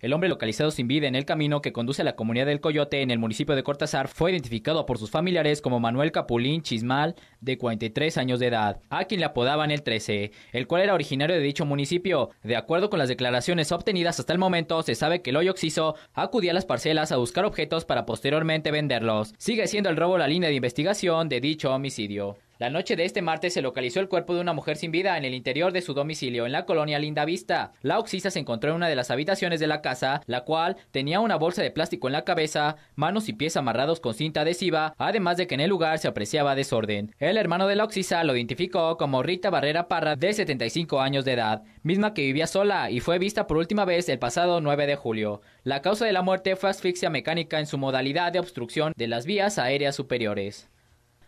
El hombre localizado sin vida en el camino que conduce a la comunidad del Coyote en el municipio de Cortázar fue identificado por sus familiares como Manuel Capulín Chismal, de 43 años de edad, a quien le apodaban el 13, el cual era originario de dicho municipio. De acuerdo con las declaraciones obtenidas hasta el momento, se sabe que el hoyo oxiso acudía a las parcelas a buscar objetos para posteriormente venderlos. Sigue siendo el robo la línea de investigación de dicho homicidio. La noche de este martes se localizó el cuerpo de una mujer sin vida en el interior de su domicilio en la colonia Linda Vista. La oxisa se encontró en una de las habitaciones de la casa, la cual tenía una bolsa de plástico en la cabeza, manos y pies amarrados con cinta adhesiva, además de que en el lugar se apreciaba desorden. El hermano de la oxisa lo identificó como Rita Barrera Parra, de 75 años de edad, misma que vivía sola y fue vista por última vez el pasado 9 de julio. La causa de la muerte fue asfixia mecánica en su modalidad de obstrucción de las vías aéreas superiores.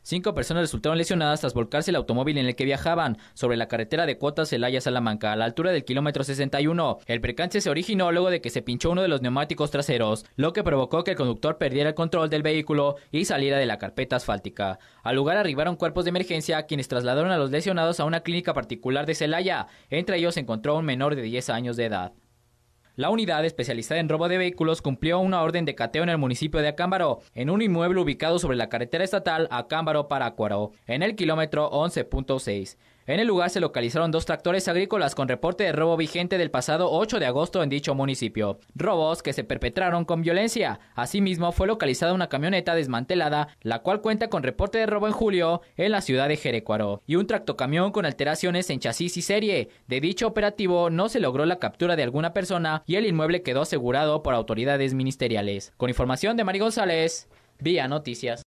Cinco personas resultaron lesionadas tras volcarse el automóvil en el que viajaban sobre la carretera de Cuotas Celaya-Salamanca a la altura del kilómetro 61. El percance se originó luego de que se pinchó uno de los neumáticos traseros, lo que provocó que el conductor perdiera el control del vehículo y saliera de la carpeta asfáltica. Al lugar arribaron cuerpos de emergencia quienes trasladaron a los lesionados a una clínica particular de Celaya. Entre ellos se encontró un menor de 10 años de edad. La unidad especializada en robo de vehículos cumplió una orden de cateo en el municipio de Acámbaro, en un inmueble ubicado sobre la carretera estatal Acámbaro-Parácuaro, en el kilómetro 11.6. En el lugar se localizaron dos tractores agrícolas con reporte de robo vigente del pasado 8 de agosto en dicho municipio. Robos que se perpetraron con violencia. Asimismo, fue localizada una camioneta desmantelada, la cual cuenta con reporte de robo en julio en la ciudad de Jerecuaro. Y un tractocamión con alteraciones en chasis y serie. De dicho operativo no se logró la captura de alguna persona y el inmueble quedó asegurado por autoridades ministeriales. Con información de Mari González, Vía Noticias.